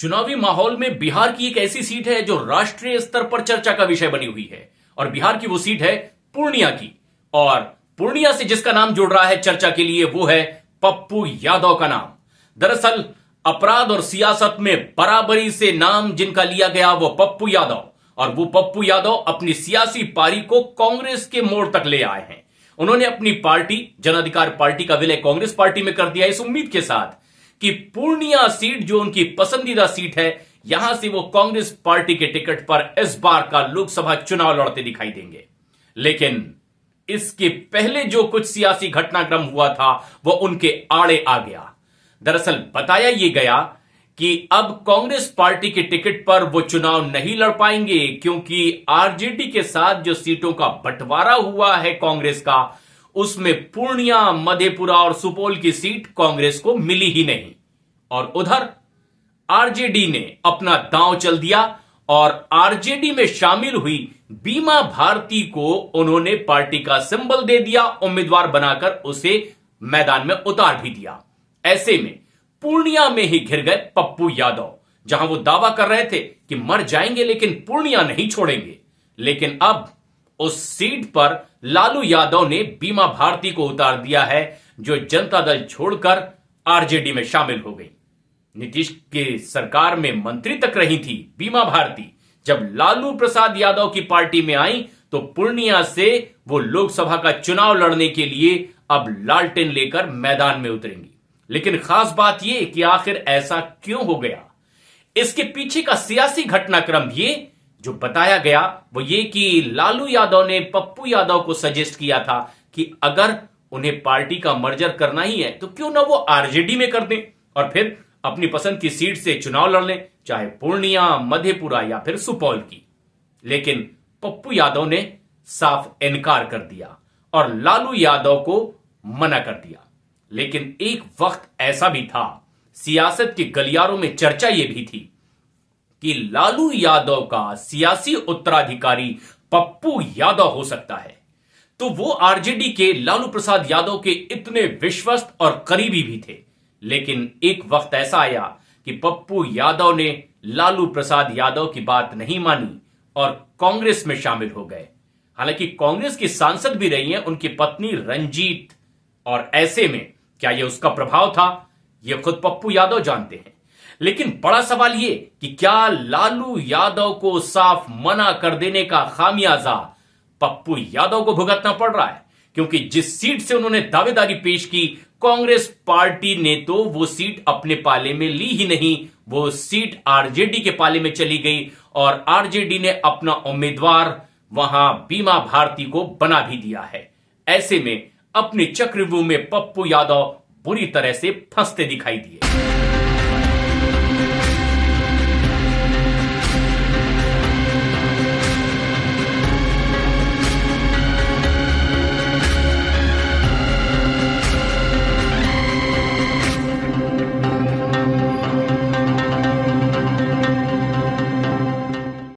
चुनावी माहौल में बिहार की एक ऐसी सीट है जो राष्ट्रीय स्तर पर चर्चा का विषय बनी हुई है और बिहार की वो सीट है पूर्णिया की और पूर्णिया से जिसका नाम जुड़ रहा है चर्चा के लिए वो है पप्पू यादव का नाम दरअसल अपराध और सियासत में बराबरी से नाम जिनका लिया गया वो पप्पू यादव और वो पप्पू यादव अपनी सियासी पारी को कांग्रेस के मोड़ तक ले आए हैं उन्होंने अपनी पार्टी जन अधिकार पार्टी का विलय कांग्रेस पार्टी में कर दिया इस उम्मीद के साथ कि पूर्णिया सीट जो उनकी पसंदीदा सीट है यहां से वो कांग्रेस पार्टी के टिकट पर इस बार का लोकसभा चुनाव लड़ते दिखाई देंगे लेकिन इसके पहले जो कुछ सियासी घटनाक्रम हुआ था वो उनके आड़े आ गया दरअसल बताया यह गया कि अब कांग्रेस पार्टी के टिकट पर वो चुनाव नहीं लड़ पाएंगे क्योंकि आरजेडी के साथ जो सीटों का बंटवारा हुआ है कांग्रेस का उसमें पूर्णिया मधेपुरा और सुपौल की सीट कांग्रेस को मिली ही नहीं और उधर आरजेडी ने अपना दांव चल दिया और आरजेडी में शामिल हुई बीमा भारती को उन्होंने पार्टी का सिंबल दे दिया उम्मीदवार बनाकर उसे मैदान में उतार भी दिया ऐसे में पूर्णिया में ही घिर गए पप्पू यादव जहां वो दावा कर रहे थे कि मर जाएंगे लेकिन पूर्णिया नहीं छोड़ेंगे लेकिन अब उस सीट पर लालू यादव ने बीमा भारती को उतार दिया है जो जनता दल छोड़कर आरजेडी में शामिल हो गई नीतीश के सरकार में मंत्री तक रही थी बीमा भारती जब लालू प्रसाद यादव की पार्टी में आई तो पूर्णिया से वो लोकसभा का चुनाव लड़ने के लिए अब लालटेन लेकर मैदान में उतरेंगी लेकिन खास बात यह कि आखिर ऐसा क्यों हो गया इसके पीछे का सियासी घटनाक्रम ये जो बताया गया वो ये कि लालू यादव ने पप्पू यादव को सजेस्ट किया था कि अगर उन्हें पार्टी का मर्जर करना ही है तो क्यों ना वो आरजेडी में कर दें और फिर अपनी पसंद की सीट से चुनाव लड़ लें चाहे पूर्णिया मधेपुरा या फिर सुपौल की लेकिन पप्पू यादव ने साफ इनकार कर दिया और लालू यादव को मना कर दिया लेकिन एक वक्त ऐसा भी था सियासत के गलियारों में चर्चा यह भी थी कि लालू यादव का सियासी उत्तराधिकारी पप्पू यादव हो सकता है तो वो आरजेडी के लालू प्रसाद यादव के इतने विश्वस्त और करीबी भी थे लेकिन एक वक्त ऐसा आया कि पप्पू यादव ने लालू प्रसाद यादव की बात नहीं मानी और कांग्रेस में शामिल हो गए हालांकि कांग्रेस की सांसद भी रही हैं उनकी पत्नी रंजीत और ऐसे में क्या यह उसका प्रभाव था यह खुद पप्पू यादव जानते हैं लेकिन बड़ा सवाल ये कि क्या लालू यादव को साफ मना कर देने का खामियाजा पप्पू यादव को भुगतना पड़ रहा है क्योंकि जिस सीट से उन्होंने दावेदारी पेश की कांग्रेस पार्टी ने तो वो सीट अपने पाले में ली ही नहीं वो सीट आरजेडी के पाले में चली गई और आरजेडी ने अपना उम्मीदवार वहां बीमा भारती को बना भी दिया है ऐसे में अपने चक्रव्यूह में पप्पू यादव बुरी तरह से फंसते दिखाई दिए